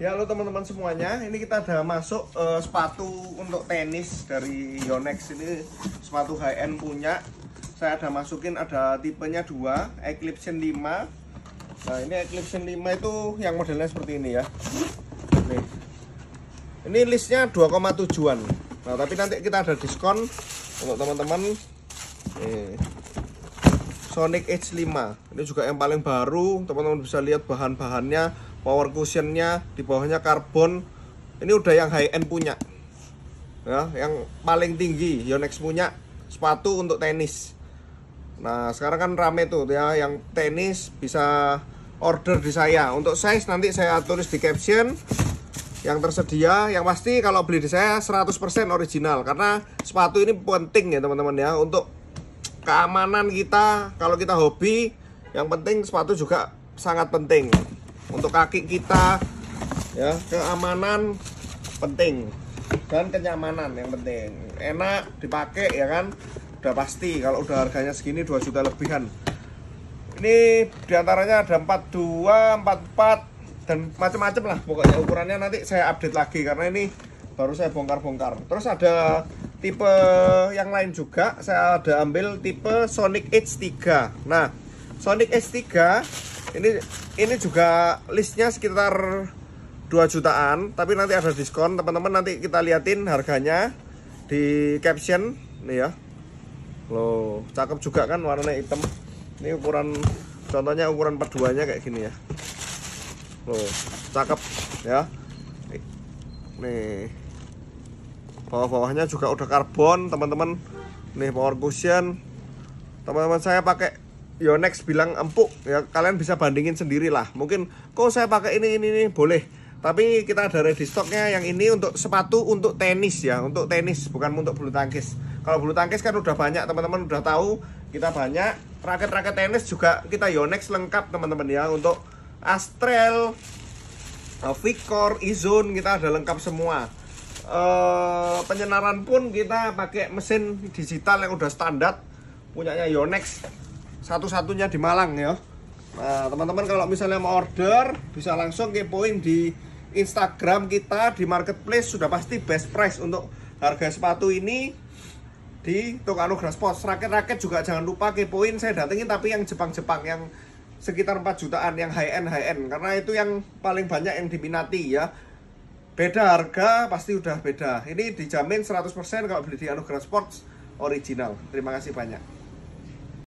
Ya halo teman-teman semuanya, ini kita ada masuk uh, sepatu untuk tenis dari Yonex ini sepatu HN punya. Saya ada masukin ada tipenya dua, Eclipse 5. Nah ini Eclipse 5 itu yang modelnya seperti ini ya. Nih. Ini listnya 2,7an. Nah tapi nanti kita ada diskon untuk teman-teman. Sonic H5 ini juga yang paling baru teman-teman bisa lihat bahan-bahannya power cushionnya di bawahnya karbon ini udah yang high end punya ya yang paling tinggi Yonex punya sepatu untuk tenis nah sekarang kan rame tuh ya yang tenis bisa order di saya untuk size nanti saya tulis di caption yang tersedia yang pasti kalau beli di saya 100% original karena sepatu ini penting ya teman-teman ya untuk keamanan kita kalau kita hobi yang penting sepatu juga sangat penting untuk kaki kita ya keamanan penting dan kenyamanan yang penting enak dipakai ya kan udah pasti kalau udah harganya segini 2 juta lebihan ini diantaranya ada 42 44 dan macam-macam lah pokoknya ukurannya nanti saya update lagi karena ini baru saya bongkar-bongkar terus ada tipe yang lain juga saya ada ambil tipe Sonic H3 nah Sonic S3 ini ini juga listnya sekitar 2 jutaan tapi nanti ada diskon teman-teman nanti kita liatin harganya di caption nih ya loh cakep juga kan warna hitam ini ukuran contohnya ukuran perduanya kayak gini ya loh cakep ya nih bawah-bawahnya juga udah karbon teman-teman nih power cushion teman-teman saya pakai Yonex bilang empuk ya kalian bisa bandingin sendiri lah mungkin kok saya pakai ini ini ini boleh tapi kita ada ready stocknya yang ini untuk sepatu untuk tenis ya untuk tenis bukan untuk bulu tangkis kalau bulu tangkis kan udah banyak teman-teman udah tahu kita banyak raket-raket tenis juga kita Yonex lengkap teman-teman ya untuk Astrel eh, Vicor Izone kita ada lengkap semua Uh, penyenaran pun kita pakai mesin digital yang udah standar punyanya Yonex satu-satunya di Malang ya nah teman-teman kalau misalnya mau order bisa langsung kepoin di Instagram kita di marketplace sudah pasti best price untuk harga sepatu ini di toko Anugerah Sports. raket-raket juga jangan lupa kepoin saya datengin tapi yang Jepang-Jepang yang sekitar 4 jutaan yang high end high end karena itu yang paling banyak yang diminati ya beda harga pasti udah beda ini dijamin 100% kalau beli di Anugerah Sports original terima kasih banyak